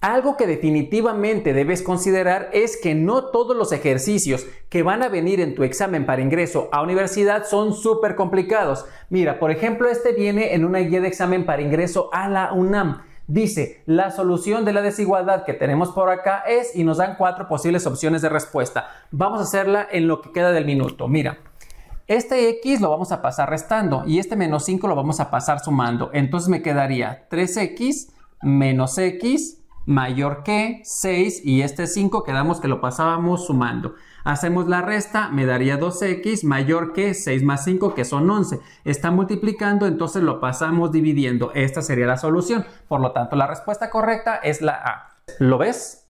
Algo que definitivamente debes considerar es que no todos los ejercicios que van a venir en tu examen para ingreso a universidad son súper complicados. Mira, por ejemplo, este viene en una guía de examen para ingreso a la UNAM. Dice, la solución de la desigualdad que tenemos por acá es y nos dan cuatro posibles opciones de respuesta. Vamos a hacerla en lo que queda del minuto. Mira, este x lo vamos a pasar restando y este menos 5 lo vamos a pasar sumando. Entonces me quedaría 3x menos x mayor que 6 y este 5 quedamos que lo pasábamos sumando. Hacemos la resta, me daría 2x mayor que 6 más 5 que son 11. Está multiplicando, entonces lo pasamos dividiendo. Esta sería la solución. Por lo tanto, la respuesta correcta es la A. ¿Lo ves?